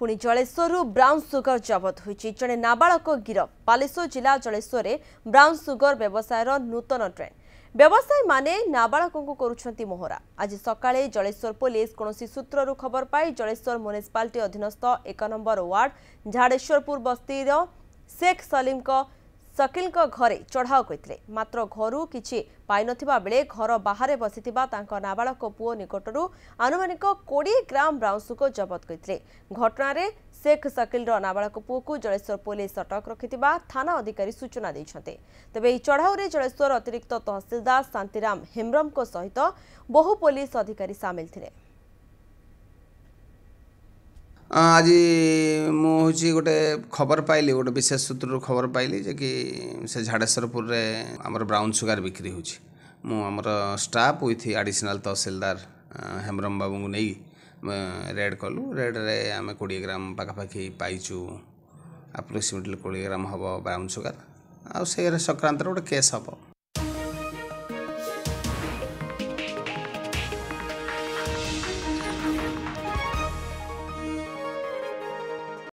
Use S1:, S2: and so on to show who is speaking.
S1: ପୁଣି ଜଳେଶ୍ୱରରୁ brown sugar ଜବତ ହୋଇଛି ଜଣେ ନାବାଳକ ଗିରଫ ବାଲେଶ୍ୱର ଜିଲ୍ଲା ଜଳେଶ୍ୱରରେ ବ୍ରାଉନ୍ ସୁଗର ବ୍ୟବସାୟର ନୂତନ ଟ୍ରେଣ୍ଡ ବ୍ୟବସାୟୀମାନେ ନାବାଳକଙ୍କୁ କରୁଛନ୍ତି ମୋହରା ଆଜି ସକାଳେ ଜଳେଶ୍ୱର ପୋଲିସ କୌଣସି ସୂତ୍ରରୁ ଖବର ପାଇ ଜଳେଶ୍ୱର ମ୍ୟୁନିସିପାଲିଟି ଅଧୀନସ୍ଥ ଏକ ନମ୍ବର ୱାର୍ଡ ଝାଡ଼େଶ୍ୱରପୁର ବସ୍ତିର ଶେଖ୍ ସଲିମଙ୍କ ସକିଲଙ୍କ ଘରେ ଚଢ଼ାଉ କରିଥିଲେ ମାତ୍ର ଘରୁ କିଛି ପାଇନଥିବା ବେଳେ ଘର ବାହାରେ ବସିଥିବା ତାଙ୍କ ନାବାଳକ ପୁଅ ନିକଟରୁ ଆନୁମାନିକ କୋଡ଼ିଏ ଗ୍ରାମ ବ୍ରାଉନ୍ସକୁ ଜବତ କରିଥିଲେ ଘଟଣାରେ ଶେଖ ସକିଲର ନାବାଳକ ପୁଅକୁ ଜଳେଶ୍ୱର ପୋଲିସ ଅଟକ ରଖିଥିବା ଥାନା ଅଧିକାରୀ ସୂଚନା ଦେଇଛନ୍ତି ତେବେ ଏହି ଚଢ଼ାଉରେ ଜଳେଶ୍ୱର ଅତିରିକ୍ତ ତହସିଲଦାର ଶାନ୍ତିରାମ ହେମ୍ରମଙ୍କ ସହିତ ବହୁ ପୋଲିସ ଅଧିକାରୀ ସାମିଲ ଥିଲେ
S2: ଆଜି ମୁଁ ହେଉଛି ଗୋଟେ ଖବର ପାଇଲି ଗୋଟେ ବିଶେଷ ସୂତ୍ରରୁ ଖବର ପାଇଲି ଯେ କି ସେ ଝାଡ଼େଶ୍ୱରପୁରରେ ଆମର ବ୍ରାଉନ୍ ସୁଗାର ବିକ୍ରି ହେଉଛି ମୁଁ ଆମର staff with additional tehsildar Hembram ବାବୁଙ୍କୁ ନେଇ ରେଡ୍ କଲୁ ରେଡ଼୍ରେ ଆମେ କୋଡ଼ିଏ ଗ୍ରାମ ପାଖାପାଖି ପାଇଛୁ ଆପ୍ରୋକ୍ସିମେଟଲି କୋଡ଼ିଏ ଗ୍ରାମ ହେବ ବ୍ରାଉନ୍ ସୁଗାର ଆଉ ସେ ସଂକ୍ରାନ୍ତରେ ଗୋଟେ କେସ୍ ହେବ